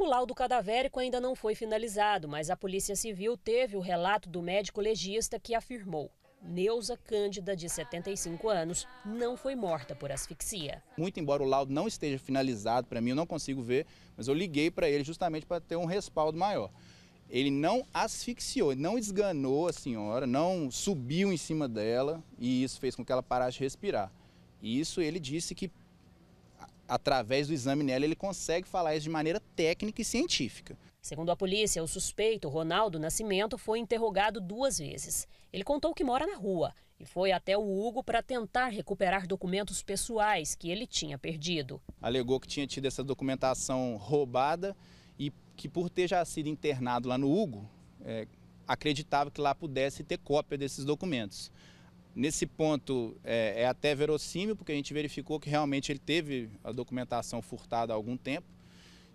O laudo cadavérico ainda não foi finalizado, mas a Polícia Civil teve o relato do médico legista que afirmou: Neuza Cândida, de 75 anos, não foi morta por asfixia. Muito embora o laudo não esteja finalizado, para mim eu não consigo ver, mas eu liguei para ele justamente para ter um respaldo maior. Ele não asfixiou, não esganou a senhora, não subiu em cima dela e isso fez com que ela parasse de respirar. E isso ele disse que através do exame nela, ele consegue falar isso de maneira técnica e científica. Segundo a polícia, o suspeito, Ronaldo Nascimento, foi interrogado duas vezes. Ele contou que mora na rua e foi até o Hugo para tentar recuperar documentos pessoais que ele tinha perdido. Alegou que tinha tido essa documentação roubada e que, por ter já sido internado lá no Hugo, é, acreditava que lá pudesse ter cópia desses documentos. Nesse ponto é, é até verossímil, porque a gente verificou que realmente ele teve a documentação furtada há algum tempo.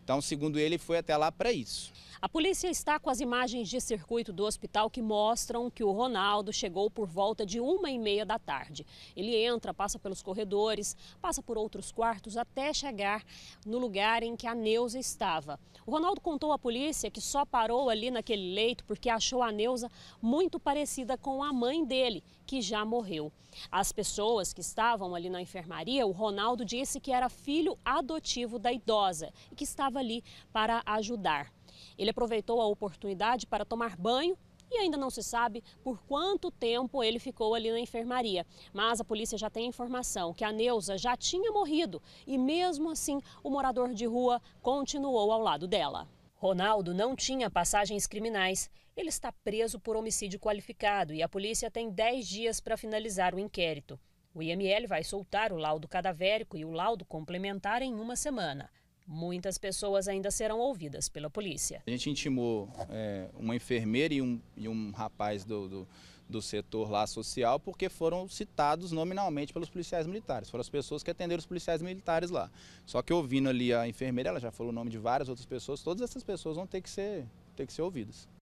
Então, segundo ele, foi até lá para isso. A polícia está com as imagens de circuito do hospital que mostram que o Ronaldo chegou por volta de uma e meia da tarde. Ele entra, passa pelos corredores, passa por outros quartos até chegar no lugar em que a Neuza estava. O Ronaldo contou à polícia que só parou ali naquele leito porque achou a Neuza muito parecida com a mãe dele, que já morreu. As pessoas que estavam ali na enfermaria, o Ronaldo disse que era filho adotivo da idosa e que estava estava ali para ajudar. Ele aproveitou a oportunidade para tomar banho e ainda não se sabe por quanto tempo ele ficou ali na enfermaria. Mas a polícia já tem informação que a Neuza já tinha morrido e, mesmo assim, o morador de rua continuou ao lado dela. Ronaldo não tinha passagens criminais. Ele está preso por homicídio qualificado e a polícia tem 10 dias para finalizar o inquérito. O IML vai soltar o laudo cadavérico e o laudo complementar em uma semana. Muitas pessoas ainda serão ouvidas pela polícia. A gente intimou é, uma enfermeira e um, e um rapaz do, do, do, setor lá social porque foram citados nominalmente pelos policiais militares. Foram as pessoas que atenderam os policiais militares lá. Só que ouvindo ali a enfermeira, ela já falou o nome de várias outras pessoas, todas essas pessoas vão ter que ser, ter que ser ouvidas.